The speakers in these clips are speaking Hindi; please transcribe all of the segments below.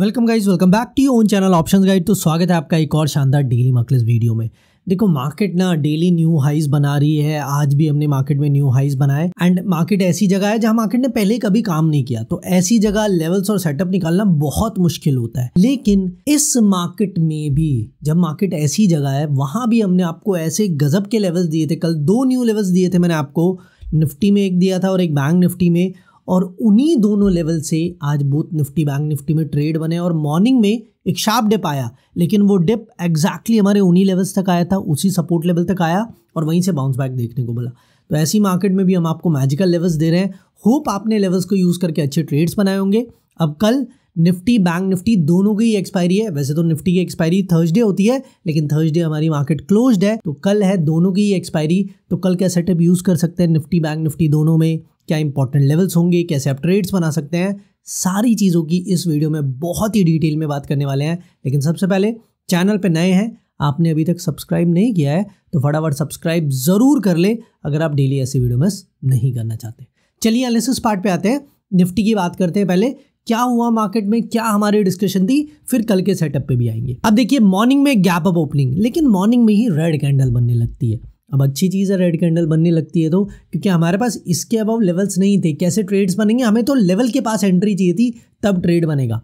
welcome guys welcome back to you own channel options guide तो स्वागत है आपका एक और शानदार डेली मार्केट वीडियो में देखो मार्केट ना डेली न्यू हाइज बना रही है आज भी हमने मार्केट में न्यू हाइज बनाए एंड मार्केट ऐसी जगह है जहां मार्केट ने पहले कभी काम नहीं किया तो ऐसी जगह लेवल्स और सेटअप निकालना बहुत मुश्किल होता है लेकिन इस मार्केट में भी जब मार्केट ऐसी जगह है वहां भी हमने आपको ऐसे गजब के लेवल्स दिए थे कल दो न्यू लेवल्स दिए थे मैंने आपको निफ्टी में एक दिया था और एक बैंक निफ्टी में और उन्हीं दोनों लेवल से आज बूथ निफ्टी बैंक निफ्टी में ट्रेड बने और मॉर्निंग में एक शार्प डिप आया लेकिन वो डिप एग्जैक्टली हमारे उन्हीं लेवल्स तक आया था उसी सपोर्ट लेवल तक आया और वहीं से बाउंस बैक देखने को मिला तो ऐसी मार्केट में भी हम आपको मैजिकल लेवल्स दे रहे हैं होप आपने लेवल्स को यूज़ करके अच्छे ट्रेड्स बनाए होंगे अब कल निफ्टी बैंक निफ्टी दोनों की एक्सपायरी है वैसे तो निफ्टी की एक्सपायरी थर्सडे होती है लेकिन थर्सडे हमारी मार्केट क्लोज्ड है तो कल है दोनों की एक्सपायरी तो कल क्या सेटअप यूज़ कर सकते हैं निफ्टी बैंक निफ्टी दोनों में क्या इंपॉर्टेंट लेवल्स होंगे कैसे आप ट्रेड्स बना सकते हैं सारी चीज़ों की इस वीडियो में बहुत ही डिटेल में बात करने वाले हैं लेकिन सबसे पहले चैनल पर नए हैं आपने अभी तक सब्सक्राइब नहीं किया है तो फटाफट सब्सक्राइब ज़रूर कर ले अगर आप डेली ऐसी वीडियो मिस नहीं करना चाहते चलिए एनालिसिस पार्ट पे आते हैं निफ्टी की बात करते हैं पहले क्या हुआ मार्केट में क्या हमारी डिस्कशन थी फिर कल के सेटअप पे भी आएंगे अब देखिए मॉर्निंग में गैप अप ओपनिंग लेकिन मॉर्निंग में ही रेड कैंडल बनने लगती है अब अच्छी चीज़ है रेड कैंडल बनने लगती है तो क्योंकि हमारे पास इसके अबाव लेवल्स नहीं थे कैसे ट्रेड्स बनेंगे हमें तो लेवल के पास एंट्री चाहिए थी तब ट्रेड बनेगा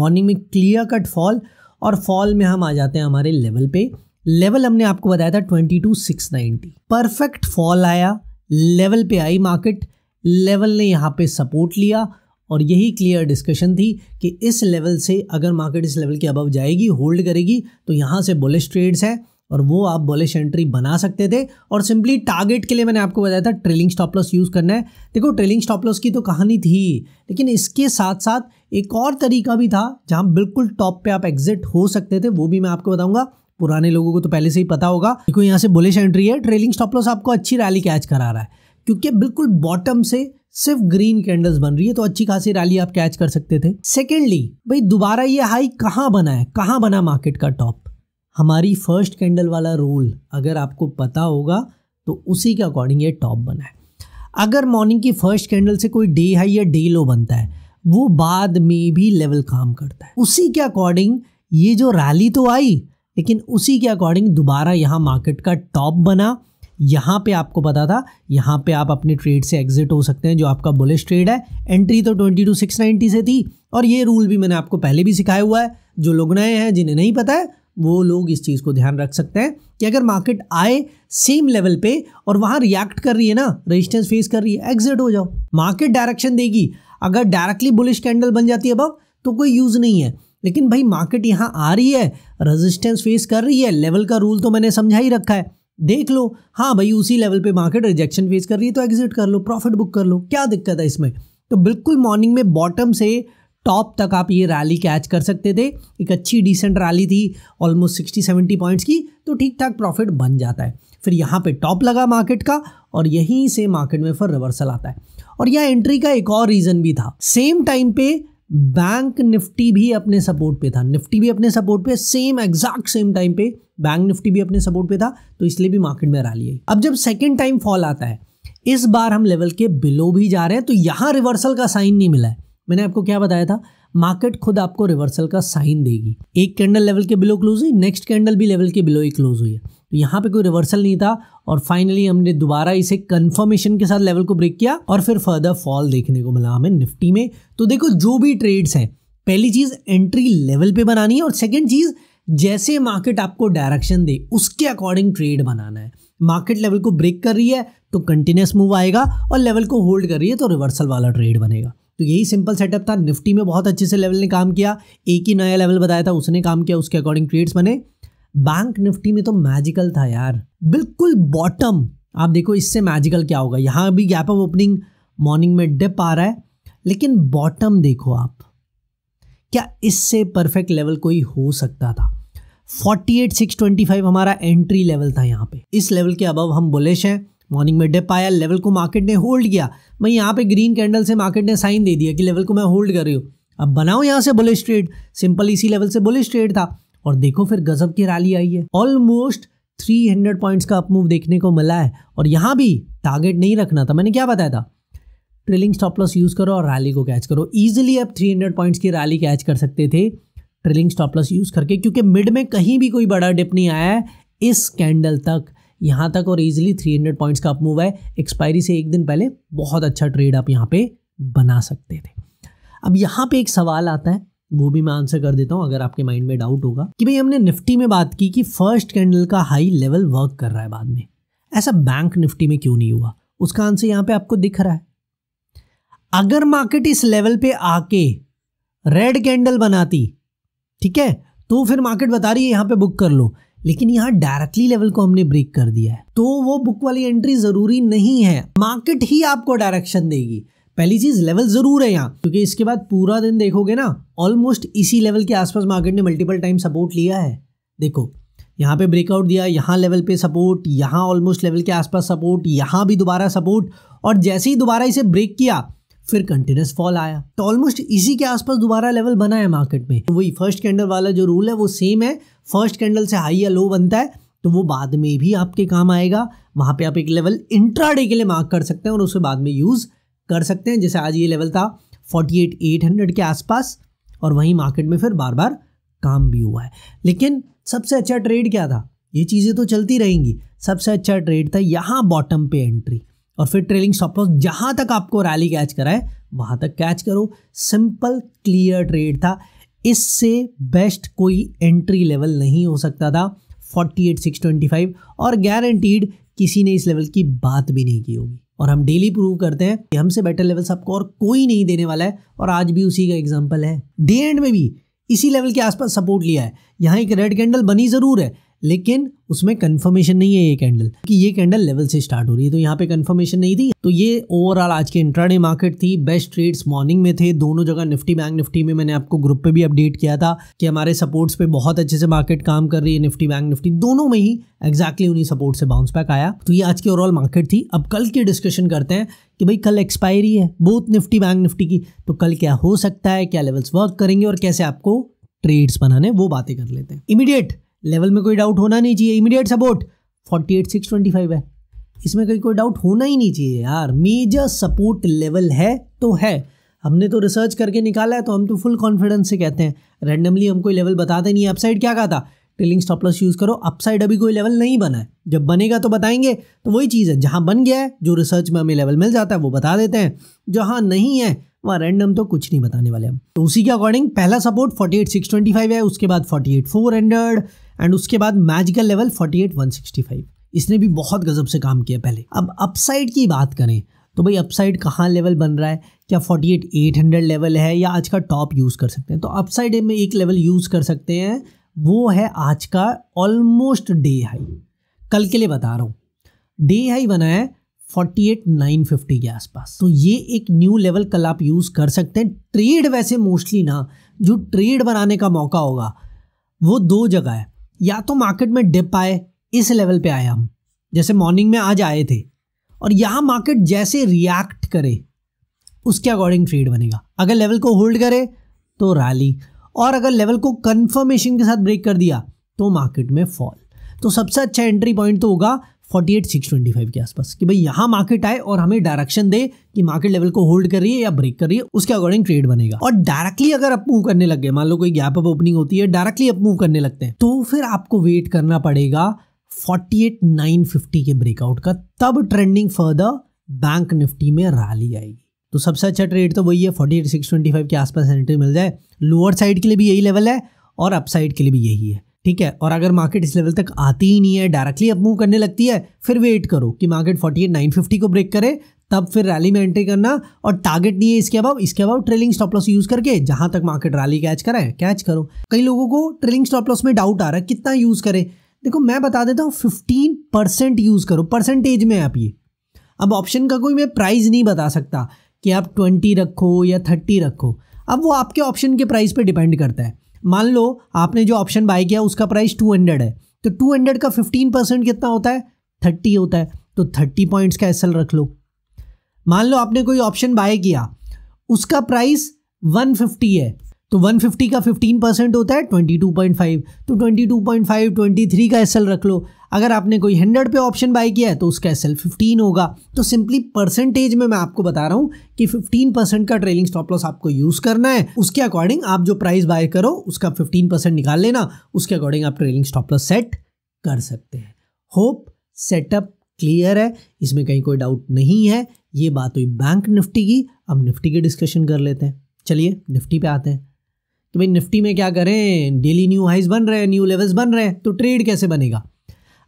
मॉर्निंग में क्लियर कट फॉल और फॉल में हम आ जाते हैं हमारे लेवल पे लेवल हमने आपको बताया था twenty two six ninety perfect fall आया लेवल पे आई मार्केट लेवल ने यहाँ पे सपोर्ट लिया और यही क्लियर डिस्कशन थी कि इस लेवल से अगर मार्केट इस लेवल के अबव जाएगी होल्ड करेगी तो यहाँ से बुलिश ट्रेड्स हैं और वो आप बॉलिश एंट्री बना सकते थे और सिंपली टारगेट के लिए मैंने आपको बताया था ट्रेलिंग स्टॉप लॉस यूज़ करना है देखो ट्रेलिंग स्टॉप लॉस की तो कहानी थी लेकिन इसके साथ साथ एक और तरीका भी था जहाँ बिल्कुल टॉप पे आप एग्जिट हो सकते थे वो भी मैं आपको बताऊंगा पुराने लोगों को तो पहले से ही पता होगा देखो यहाँ से बुलिश एंट्री है ट्रेलिंग स्टॉप लॉस आपको अच्छी रैली कैच करा रहा है क्योंकि बिल्कुल बॉटम से सिर्फ ग्रीन कैंडल्स बन रही है तो अच्छी खासी रैली आप कैच कर सकते थे सेकेंडली भाई दोबारा ये हाई कहाँ बना है कहाँ बना मार्केट का टॉप हमारी फर्स्ट कैंडल वाला रूल अगर आपको पता होगा तो उसी के अकॉर्डिंग ये टॉप बना है अगर मॉर्निंग की फर्स्ट कैंडल से कोई डे हाई या डे लो बनता है वो बाद में भी लेवल काम करता है उसी के अकॉर्डिंग ये जो रैली तो आई लेकिन उसी के अकॉर्डिंग दोबारा यहाँ मार्केट का टॉप बना यहाँ पे आपको पता था यहाँ पे आप अपने ट्रेड से एग्जिट हो सकते हैं जो आपका बुलिश ट्रेड है एंट्री तो ट्वेंटी टू सिक्स नाइन्टी से थी और ये रूल भी मैंने आपको पहले भी सिखाया हुआ है जो लोग नए हैं जिन्हें नहीं पता है वो लोग इस चीज़ को ध्यान रख सकते हैं कि अगर मार्केट आए सेम लेवल पे और वहाँ रिएक्ट कर रही है ना रेजिस्टेंस फेस कर रही है एग्जिट हो जाओ मार्केट डायरेक्शन देगी अगर डायरेक्टली बुलिश कैंडल बन जाती है अब तो कोई यूज़ नहीं है लेकिन भाई मार्केट यहाँ आ रही है रेजिस्टेंस फेस कर रही है लेवल का रूल तो मैंने समझा ही रखा है देख लो हाँ भाई उसी लेवल पे मार्केट रिजेक्शन फेस कर रही है तो एग्जिट कर लो प्रॉफिट बुक कर लो क्या दिक्कत है इसमें तो बिल्कुल मॉर्निंग में बॉटम से टॉप तक आप ये रैली कैच कर सकते थे एक अच्छी डिसेंट रैली थी ऑलमोस्ट सिक्सटी सेवेंटी पॉइंट्स की तो ठीक ठाक प्रॉफिट बन जाता है फिर यहाँ पे टॉप लगा मार्केट का और यहीं से मार्केट में फिर रिवर्सल आता है और यह एंट्री का एक और रीज़न भी था सेम टाइम पे बैंक निफ्टी भी अपने सपोर्ट पे था निफ्टी भी अपने सपोर्ट पे सेम एग्जैक्ट सेम टाइम पे बैंक निफ्टी भी अपने सपोर्ट पे था तो इसलिए भी मार्केट में रैली आई अब जब सेकेंड टाइम फॉल आता है इस बार हम लेवल के बिलो भी जा रहे हैं तो यहाँ रिवर्सल का साइन नहीं मिला है मैंने आपको क्या बताया था मार्केट खुद आपको रिवर्सल का साइन देगी एक कैंडल लेवल के बिलो क्लोज हुई नेक्स्ट कैंडल भी लेवल के बिलो ही क्लोज हुई है तो यहाँ पे कोई रिवर्सल नहीं था और फाइनली हमने दोबारा इसे कंफर्मेशन के साथ लेवल को ब्रेक किया और फिर फर्दर फॉल देखने को मिला हमें निफ्टी में तो देखो जो भी ट्रेड्स हैं पहली चीज़ एंट्री लेवल पे बनानी है और सेकेंड चीज़ जैसे मार्केट आपको डायरेक्शन दे उसके अकॉर्डिंग ट्रेड बनाना है मार्केट लेवल को ब्रेक कर रही है तो कंटिन्यूस मूव आएगा और लेवल को होल्ड कर रही है तो रिवर्सल वाला ट्रेड बनेगा तो यही सिंपल सेटअप था निफ्टी में बहुत अच्छे से लेवल ने काम किया एक ही नया लेवल बताया था उसने काम किया उसके अकॉर्डिंग ट्रेड्स बने बैंक निफ्टी में तो मैजिकल था यार बिल्कुल बॉटम आप देखो इससे मैजिकल क्या होगा यहाँ भी गैप ऑफ ओपनिंग मॉर्निंग में डिप आ रहा है लेकिन बॉटम देखो आप क्या इससे परफेक्ट लेवल कोई हो सकता था 48,625 हमारा एंट्री लेवल था यहाँ पे इस लेवल के अबव हम बुलिश हैं मॉर्निंग में डिप आया लेवल को मार्केट ने होल्ड किया मैं यहाँ पे ग्रीन कैंडल से मार्केट ने साइन दे दिया कि लेवल को मैं होल्ड कर रही हूँ अब बनाओ यहाँ से बुलिश ट्रेड सिंपल इसी लेवल से बुलिश ट्रेड था और देखो फिर गजब की रैली आई है ऑलमोस्ट 300 पॉइंट्स का अपमूव देखने को मिला है और यहाँ भी टारगेट नहीं रखना था मैंने क्या बताया था ट्रेलिंग स्टॉप लॉस यूज़ करो और रैली को कैच करो ईजिली आप 300 पॉइंट्स की रैली कैच कर सकते थे ट्रेलिंग स्टॉप लॉस यूज़ करके क्योंकि मिड में कहीं भी कोई बड़ा डिप नहीं आया है इस कैंडल तक यहाँ तक और इजिली 300 पॉइंट्स का अपमूव है एक्सपायरी से एक दिन पहले बहुत अच्छा ट्रेड आप यहाँ पे बना सकते थे अब यहाँ पे एक सवाल आता है वो भी मैं आंसर कर देता हूँ अगर आपके माइंड में डाउट होगा कि भाई हमने निफ्टी में बात की कि फर्स्ट कैंडल का हाई लेवल वर्क कर रहा है बाद में ऐसा बैंक निफ्टी में क्यों नहीं हुआ उसका आंसर यहाँ पे आपको दिख रहा है अगर मार्केट इस लेवल पे आके रेड कैंडल बनाती ठीक है तो फिर मार्केट बता रही है यहाँ पे बुक कर लो लेकिन यहाँ डायरेक्टली लेवल को हमने ब्रेक कर दिया है तो वो बुक वाली एंट्री जरूरी नहीं है मार्केट ही आपको डायरेक्शन देगी पहली चीज लेवल जरूर है यहाँ क्योंकि इसके बाद पूरा दिन देखोगे ना ऑलमोस्ट इसी लेवल के आसपास मार्केट ने मल्टीपल टाइम सपोर्ट लिया है देखो यहाँ पे ब्रेकआउट दिया यहाँ लेवल पे सपोर्ट यहाँ ऑलमोस्ट लेवल के आसपास सपोर्ट यहाँ भी दोबारा सपोर्ट और जैसे ही दोबारा इसे ब्रेक किया फिर कंटिन्यूस फॉल आया तो ऑलमोस्ट इसी के आसपास दोबारा लेवल बना है मार्केट में तो वही फर्स्ट कैंडल वाला जो रूल है वो सेम है फर्स्ट कैंडल से हाई या लो बनता है तो वो बाद में भी आपके काम आएगा वहाँ पे आप एक लेवल इंट्राडे के लिए मार्क कर सकते हैं और उसे बाद में यूज़ कर सकते हैं जैसे आज ये लेवल था हंड्रेड के आसपास और वहीं मार्केट में फिर बार बार काम भी हुआ है लेकिन सबसे अच्छा ट्रेड क्या था ये चीज़ें तो चलती रहेंगी सबसे अच्छा ट्रेड था यहाँ बॉटम पे एंट्री और फिर ट्रेलिंग स्टॉप लॉस जहाँ तक आपको रैली कैच कराए वहाँ तक कैच करो सिंपल क्लियर ट्रेड था इससे बेस्ट कोई एंट्री लेवल नहीं हो सकता था 48625 और गारंटीड किसी ने इस लेवल की बात भी नहीं की होगी और हम डेली प्रूव करते हैं कि हमसे बेटर लेवल सबको और कोई नहीं देने वाला है और आज भी उसी का एग्जाम्पल है डे एंड में भी इसी लेवल के आसपास सपोर्ट लिया है यहाँ एक रेड कैंडल बनी ज़रूर है लेकिन उसमें कंफर्मेशन नहीं है ये कैंडल कि ये कैंडल लेवल से स्टार्ट हो रही है तो यहाँ पे कंफर्मेशन नहीं थी तो ये ओवरऑल आज के इंट्राडे मार्केट थी बेस्ट ट्रेड्स मॉर्निंग में थे दोनों जगह निफ्टी बैंक निफ्टी में मैंने आपको ग्रुप पे भी अपडेट किया था कि हमारे सपोर्ट्स पे बहुत अच्छे से मार्केट काम कर रही है निफ्टी बैंक निफ्टी दोनों में ही एक्जैक्टली उन्हीं सपोर्ट से बाउंस बैक आया तो ये आज की ओवरऑल मार्केट थी अब कल की डिस्कशन करते हैं कि भाई कल एक्सपायरी है बहुत निफ्टी बैंक निफ्टी की तो कल क्या हो सकता है क्या लेवल्स वर्क करेंगे और कैसे आपको ट्रेड्स बनाने वो बातें कर लेते हैं इमीडिएट लेवल में कोई डाउट होना नहीं चाहिए immediate support forty eight six twenty five है इसमें कहीं कोई डाउट होना ही नहीं चाहिए यार मेजर सपोर्ट लेवल है तो है हमने तो रिसर्च करके निकाला है तो हम तो फुल कॉन्फिडेंस से कहते हैं रैंडमली हम कोई लेवल बताते नहीं है अपसाइड क्या कहा था ट्रेलिंग स्टॉप लॉस यूज़ करो अपसाइड अभी कोई लेवल नहीं बना है जब बनेगा तो बताएंगे तो वही चीज़ है जहाँ बन गया है जो रिसर्च में हमें लेवल मिल जाता है वो बता देते हैं जहां नहीं है वहाँ रैंडम तो कुछ नहीं बताने वाले हम तो उसी के अकॉर्डिंग पहला सपोर्ट फोर्टी फाइव है उसके बाद फोर्टी हंड्रेड एंड उसके बाद मैजिकल लेवल फोर्टी फाइव इसने भी बहुत गजब से काम किया पहले अब अपसाइड की बात करें तो भाई अपसाइड कहाँ लेवल बन रहा है क्या हंड्रेड लेवल है या आज का टॉप यूज़ कर सकते हैं तो अपसाइड में एक लेवल यूज़ कर सकते हैं वो है आज का ऑलमोस्ट डे हाई कल के लिए बता रहा हूँ डे हाई बना है फोर्टी एट नाइन फिफ्टी के आसपास तो ये एक न्यू लेवल कल आप यूज़ कर सकते हैं ट्रेड वैसे मोस्टली ना जो ट्रेड बनाने का मौका होगा वो दो जगह है या तो मार्केट में डिप आए इस लेवल पे आए हम जैसे मॉर्निंग में आज आए थे और यहाँ मार्केट जैसे रिएक्ट करे उसके अकॉर्डिंग ट्रेड बनेगा अगर लेवल को होल्ड करे तो रैली और अगर लेवल को कन्फर्मेशन के साथ ब्रेक कर दिया तो मार्केट में फॉल तो सबसे अच्छा एंट्री पॉइंट तो होगा 48625 के आसपास कि भाई यहाँ मार्केट आए और हमें डायरेक्शन दे कि मार्केट लेवल को होल्ड कर रही है या ब्रेक कर रही है उसके अकॉर्डिंग ट्रेड बनेगा और डायरेक्टली अगर अप मूव करने लग गए मान लो कोई गैप अप ओपनिंग होती है डायरेक्टली अप मूव करने लगते हैं तो फिर आपको वेट करना पड़ेगा 48950 के ब्रेकआउट का तब ट्रेंडिंग फर्दर बैंक निफ्टी में रैली आएगी तो सबसे अच्छा ट्रेड तो वही है forty eight six twenty five के आसपास एंट्री मिल जाए लोअर साइड के लिए भी यही लेवल है और अप साइड के लिए भी यही है ठीक है और अगर मार्केट इस लेवल तक आती ही नहीं है डायरेक्टली अब मूव करने लगती है फिर वेट करो कि market forty eight nine fifty को ब्रेक करे तब फिर रैली में एंट्री करना और टारगेट नहीं है इसके अभाव इसके अभाव ट्रेलिंग स्टॉप लॉस यूज करके जहां तक मार्केट रैली कैच कराए कैच करो कई लोगों को ट्रेलिंग स्टॉप लॉस में डाउट आ रहा है कितना यूज करें देखो मैं बता देता हूँ फिफ्टीन परसेंट यूज करो परसेंटेज में आप ये अब ऑप्शन का कोई मैं प्राइस नहीं बता सकता कि आप ट्वेंटी रखो या थर्टी रखो अब वो आपके ऑप्शन के प्राइस पे डिपेंड करता है मान लो आपने जो ऑप्शन बाय किया उसका प्राइस टू हंड्रेड है तो टू हंड्रेड का फिफ्टीन परसेंट कितना होता है थर्टी होता है तो थर्टी पॉइंट्स का एस रख लो मान लो आपने कोई ऑप्शन बाय किया उसका प्राइस वन फिफ्टी है तो 150 का 15 परसेंट होता है 22.5 तो 22.5 23 का एस रख लो अगर आपने कोई 100 पे ऑप्शन बाय किया है तो उसका एस 15 होगा तो सिंपली परसेंटेज में मैं आपको बता रहा हूँ कि 15 परसेंट का ट्रेलिंग स्टॉप लॉस आपको यूज़ करना है उसके अकॉर्डिंग आप जो प्राइस बाय करो उसका 15 परसेंट निकाल लेना उसके अकॉर्डिंग आप ट्रेलिंग स्टॉप लॉस सेट कर सकते हैं होप सेटअप क्लियर है इसमें कहीं कोई डाउट नहीं है ये बात हुई बैंक निफ्टी की अब निफ्टी की डिस्कशन कर लेते हैं चलिए निफ्टी पे आते हैं कि तो भाई निफ्टी में क्या करें डेली न्यू हाइज बन रहे हैं न्यू लेवल्स बन रहे हैं तो ट्रेड कैसे बनेगा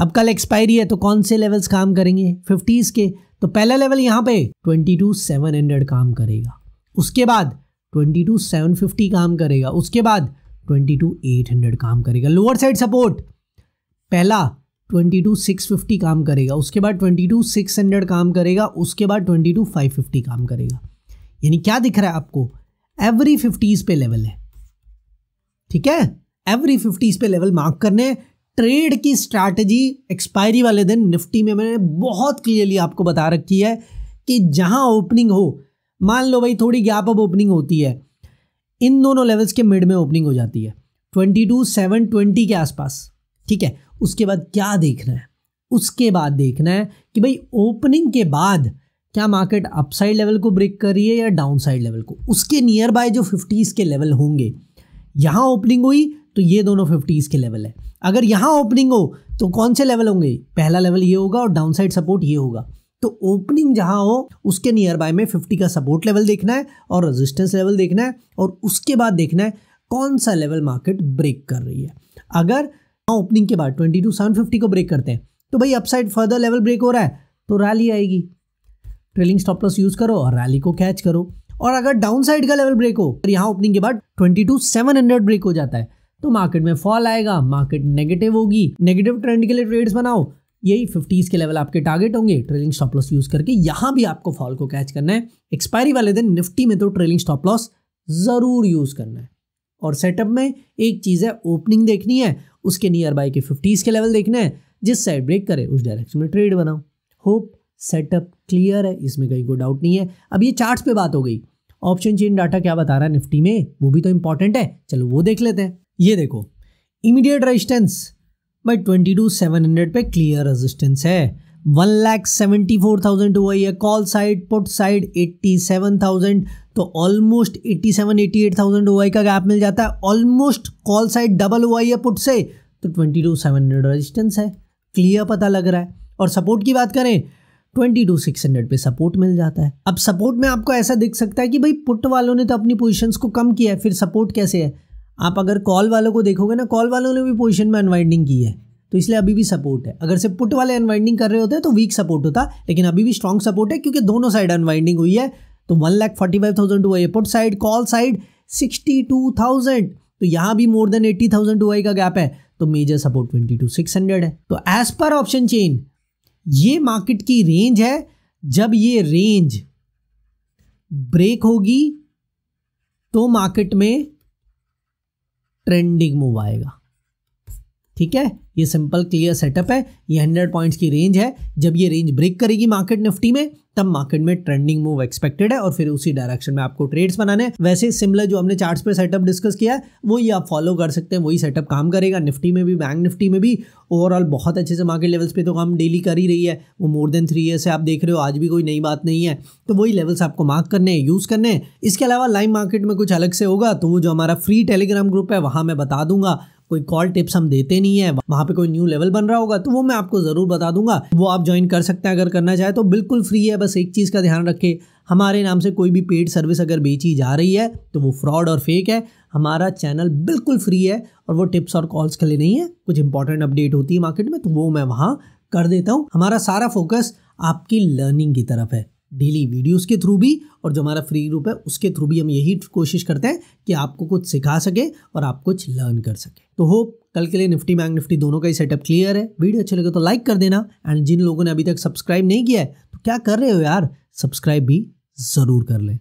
अब कल एक्सपायरी है तो कौन से लेवल्स काम करेंगे फिफ्टीज़ के तो पहला लेवल यहाँ पे ट्वेंटी टू सेवन हंड्रेड काम करेगा उसके बाद ट्वेंटी टू सेवन फिफ्टी काम करेगा उसके बाद ट्वेंटी टू एट हंड्रेड काम करेगा लोअर साइड सपोर्ट पहला ट्वेंटी टू सिक्स फिफ्टी काम करेगा उसके बाद ट्वेंटी टू सिक्स हंड्रेड काम करेगा उसके बाद ट्वेंटी टू फाइव फिफ्टी काम करेगा यानी क्या दिख रहा है आपको एवरी फिफ्टीज़ पे लेवल है ठीक है एवरी फिफ्टीज पे लेवल मार्क करने ट्रेड की स्ट्रैटेजी एक्सपायरी वाले दिन निफ्टी में मैंने बहुत क्लियरली आपको बता रखी है कि जहां ओपनिंग हो मान लो भाई थोड़ी गैप अप ओपनिंग होती है इन दोनों लेवल्स के मिड में ओपनिंग हो जाती है ट्वेंटी टू सेवन ट्वेंटी के आसपास ठीक है उसके बाद क्या देखना है उसके बाद देखना है कि भाई ओपनिंग के बाद क्या मार्केट अपसाइड लेवल को ब्रेक कर रही है या साइड लेवल को उसके नियर बाय जो फिफ्टीज़ के लेवल होंगे यहाँ ओपनिंग हुई तो ये दोनों फिफ्टीज़ के लेवल है अगर यहाँ ओपनिंग हो तो कौन से लेवल होंगे पहला लेवल ये होगा और डाउन साइड सपोर्ट ये होगा तो ओपनिंग जहाँ हो उसके नियर बाय में 50 का सपोर्ट लेवल देखना है और रेजिस्टेंस लेवल देखना है और उसके बाद देखना है कौन सा लेवल मार्केट ब्रेक कर रही है अगर ओपनिंग के बाद ट्वेंटी टू सेवन फिफ्टी को ब्रेक करते हैं तो भाई अपसाइड फर्दर लेवल ब्रेक हो रहा है तो रैली आएगी ट्रेलिंग स्टॉप लॉस यूज़ करो और रैली को कैच करो और अगर डाउन साइड का लेवल ब्रेक हो और तो यहाँ ओपनिंग के बाद twenty two seven hundred break हो जाता है तो मार्केट में फॉल आएगा मार्केट नेगेटिव होगी नेगेटिव ट्रेंड के लिए ट्रेड्स बनाओ यही फिफ्टीज़ के लेवल आपके टारगेट होंगे ट्रेलिंग स्टॉप लॉस यूज़ करके यहाँ भी आपको फॉल को कैच करना है एक्सपायरी वाले दिन निफ्टी में तो ट्रेलिंग स्टॉप लॉस ज़रूर यूज़ करना है और सेटअप में एक चीज़ है ओपनिंग देखनी है उसके नियर बाई के फिफ्टीज़ के लेवल देखना है जिस साइड ब्रेक करे उस डायरेक्शन में ट्रेड बनाओ होप सेटअप क्लियर है इसमें कहीं कोई डाउट नहीं है अब ये चार्ट्स पे बात हो गई ऑप्शन चेन डाटा क्या बता रहा है निफ्टी में वो भी तो इंपॉर्टेंट है चलो वो देख लेते हैं ये देखो इमीडिएट रेजिस्टेंस भाई ट्वेंटी टू सेवन हंड्रेड पे क्लियर रेजिस्टेंस है one lakh seventy four thousand हुआ है call side put side eighty seven thousand तो almost eighty seven eighty eight thousand हुआ का गैप मिल जाता है ऑलमोस्ट कॉल साइड डबल हुआ है पुट से तो twenty two seven hundred resistance है क्लियर पता लग रहा है और सपोर्ट की बात करें ट्वेंटी टू सिक्स हंड्रेड पे सपोर्ट मिल जाता है अब सपोर्ट में आपको ऐसा दिख सकता है कि भाई पुट वालों ने तो अपनी पोजिशन को कम किया है फिर सपोर्ट कैसे है आप अगर कॉल वालों को देखोगे ना कॉल वालों ने भी पोजिशन में अनवाइंडिंग की है तो इसलिए अभी भी सपोर्ट है अगर से पुट वाले अनवाइंडिंग कर रहे होते हैं तो वीक सपोर्ट होता लेकिन अभी भी स्ट्रॉन्ग सपोर्ट है क्योंकि दोनों साइड अनवाइंडिंग हुई है तो one lakh forty five thousand हुआ put side call side sixty two thousand तो यहाँ भी more than eighty thousand to का गैप है तो major support twenty two six hundred है तो एज पर ऑप्शन चेन ये मार्केट की रेंज है जब ये रेंज ब्रेक होगी तो मार्केट में ट्रेंडिंग मूव आएगा ठीक है ये सिंपल क्लियर सेटअप है ये हंड्रेड पॉइंट्स की रेंज है जब ये रेंज ब्रेक करेगी मार्केट निफ्टी में तब मार्केट में ट्रेंडिंग मूव एक्सपेक्टेड है और फिर उसी डायरेक्शन में आपको ट्रेड्स बनाने वैसे सिमिलर जो हमने चार्ट्स पे सेटअप डिस्कस किया है वो ये आप फॉलो कर सकते हैं वही सेटअप काम करेगा निफ्टी में भी बैंक निफ्टी में भी ओवरऑल बहुत अच्छे से मार्केट लेवल्स पे तो काम डेली कर ही रही है वो मोर देन थ्री ईयर से आप देख रहे हो आज भी कोई नई बात नहीं है तो वही लेवल्स आपको मार्क करने हैं यूज़ करने हैं इसके अलावा लाइव मार्केट में कुछ अलग से होगा तो वो जो हमारा फ्री टेलीग्राम ग्रुप है वहाँ मैं बता दूंगा कोई कॉल टिप्स हम देते नहीं है वहाँ पे कोई न्यू लेवल बन रहा होगा तो वो मैं आपको ज़रूर बता दूंगा वो आप ज्वाइन कर सकते हैं अगर करना चाहे तो बिल्कुल फ्री है बस एक चीज़ का ध्यान रखे हमारे नाम से कोई भी पेड सर्विस अगर बेची जा रही है तो वो फ्रॉड और फेक है हमारा चैनल बिल्कुल फ्री है और वो टिप्स और कॉल्स के लिए नहीं है कुछ इंपॉर्टेंट अपडेट होती है मार्केट में तो वो मैं वहाँ कर देता हूँ हमारा सारा फोकस आपकी लर्निंग की तरफ है डेली वीडियोस के थ्रू भी और जो हमारा फ्री ग्रुप है उसके थ्रू भी हम यही कोशिश करते हैं कि आपको कुछ सिखा सके और आप कुछ लर्न कर सके तो होप कल के लिए निफ्टी बैंक निफ्टी दोनों का ही सेटअप क्लियर है वीडियो अच्छे लगे तो लाइक कर देना एंड जिन लोगों ने अभी तक सब्सक्राइब नहीं किया है तो क्या कर रहे हो यार सब्सक्राइब भी ज़रूर कर लें